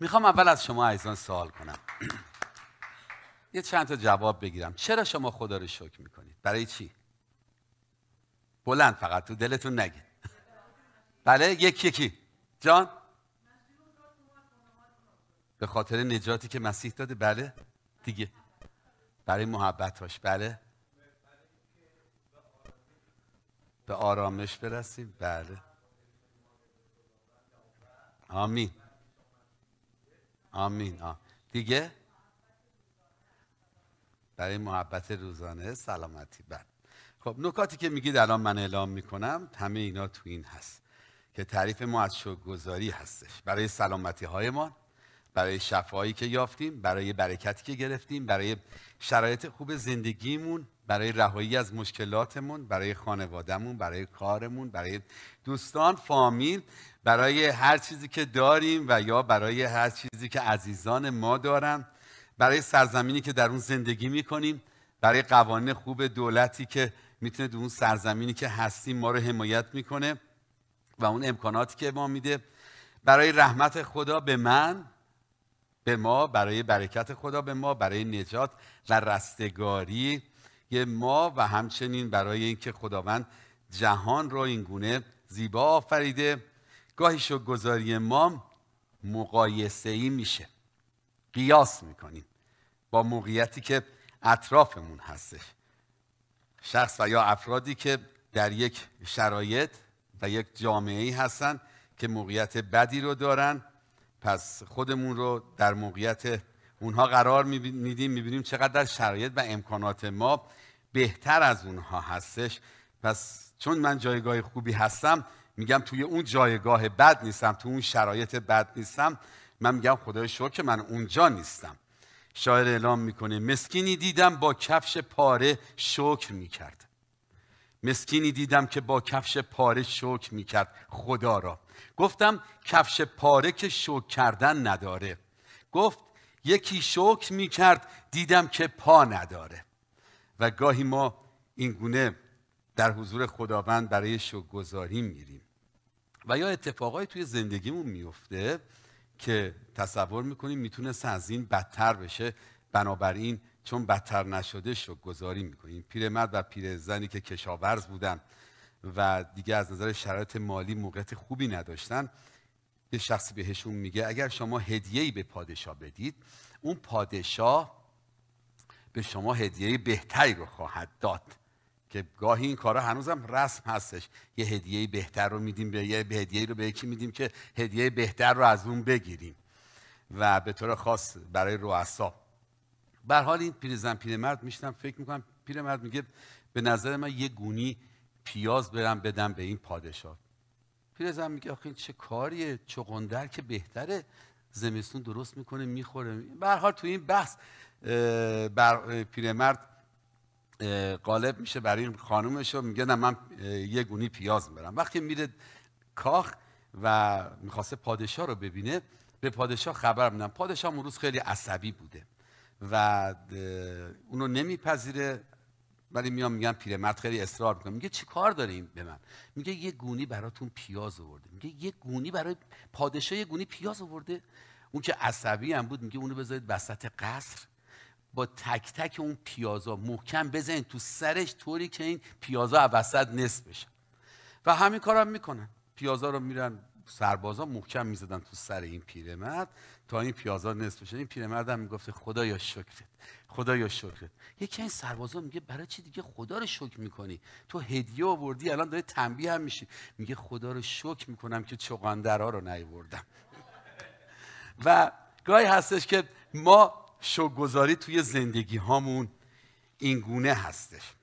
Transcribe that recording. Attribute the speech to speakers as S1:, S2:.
S1: میخوام اول از شما عزیزان سوال کنم یه چند تا جواب بگیرم چرا شما خدا رو شکر میکنید برای چی بلند فقط تو دلتون نگه بله یکی یکی جان به خاطر نجاتی که مسیح داده بله دیگه برای محبتاش بله به آرامش برسیم بله آمین آمین آه. دیگه برای محبت روزانه سلامتی بر بله. خب نکاتی که میگید الان من اعلام میکنم همه اینا تو این هست که تعریف ما از شکرگزاری هستش برای سلامتی های ما برای شفایی که یافتیم برای برکتی که گرفتیم برای شرایط خوب زندگیمون برای رهایی از مشکلاتمون برای خانوادهمون برای کارمون برای دوستان فامیل برای هر چیزی که داریم و یا برای هر چیزی که عزیزان ما دارن برای سرزمینی که در اون زندگی میکنیم برای قوانین خوب دولتی که میتونه در اون سرزمینی که هستیم ما رو حمایت میکنه و اون امکاناتی که ما میده برای رحمت خدا به من به ما برای برکت خدا به ما برای نجات و رستگاری ما و همچنین برای اینکه خداوند جهان را این گونه زیبا آفریده گاهی گذاری ما مقایسه ای میشه قیاس میکنیم با موقعیتی که اطرافمون هستش شخص و یا افرادی که در یک شرایط و یک جامعه ای هستن که موقعیت بدی رو دارن پس خودمون رو در موقعیت اونها قرار میدیم میبینیم چقدر شرایط و امکانات ما بهتر از اونها هستش پس چون من جایگاه خوبی هستم میگم توی اون جایگاه بد نیستم توی اون شرایط بد نیستم من میگم خدای شکر که من اونجا نیستم شاعر اعلام میکنه مسکینی دیدم با کفش پاره شکر میکرد مسکینی دیدم که با کفش پاره شکر میکرد خدا را گفتم کفش پاره که شکر کردن نداره گفت یکی شکر میکرد دیدم که پا نداره و گاهی ما این گونه در حضور خداوند برای شکرگزاری میریم و یا اتفاقایی توی زندگیمون میفته که تصور میکنیم میتونست از این بدتر بشه بنابراین چون بدتر نشده شکرگزاری میکنیم پیرمرد و پیرزنی که کشاورز بودن و دیگه از نظر شرایط مالی موقعیت خوبی نداشتن یه شخصی بهشون میگه اگر شما هدیه‌ای به پادشاه بدید اون پادشاه به شما هدیه بهتری رو خواهد داد که گاهی این کارا هنوزم رسم هستش یه هدیه بهتر رو میدیم به یه هدیه رو به یکی میدیم که هدیه بهتر رو از اون بگیریم و به طور خاص برای رؤسا به حال این پیرزن پیرمرد میشم فکر میکنم پیرمرد میگه به نظر من یه گونی پیاز برم بدم به این پادشاه پیرزن میگه آخه این چه کاریه چقندر که بهتره زمستون درست میکنه میخوره به حال تو این بحث بر پیرمرد غالب میشه برای این خانومش و میگه نه من یه گونی پیاز میبرم وقتی میره کاخ و میخواسته پادشاه رو ببینه به پادشاه خبر میدم پادشاه اون روز خیلی عصبی بوده و اونو نمیپذیره ولی میام میگم پیرمرد خیلی اصرار میکنه میگه چی کار داریم به من میگه یه گونی براتون پیاز آورده میگه یه گونی برای پادشاه یه گونی پیاز آورده اون که عصبی هم بود میگه اونو بذارید وسط قصر با تک تک اون پیازا محکم بزنید تو سرش طوری که این پیازا وسط نصف بشه و همین کارم هم میکنن پیازا رو میرن سربازا محکم میزدن تو سر این پیرمرد تا این پیازا نصف بشه این پیرمرد هم میگفته خدایا شکرت خدایا شکرت یکی این سربازا میگه برای چی دیگه خدا رو شکر میکنی تو هدیه آوردی الان داره تنبیه هم میشی میگه خدا رو شکر میکنم که چغاندرها رو نیوردم و گاهی هستش که ما شوگذاری توی زندگی هامون این هستش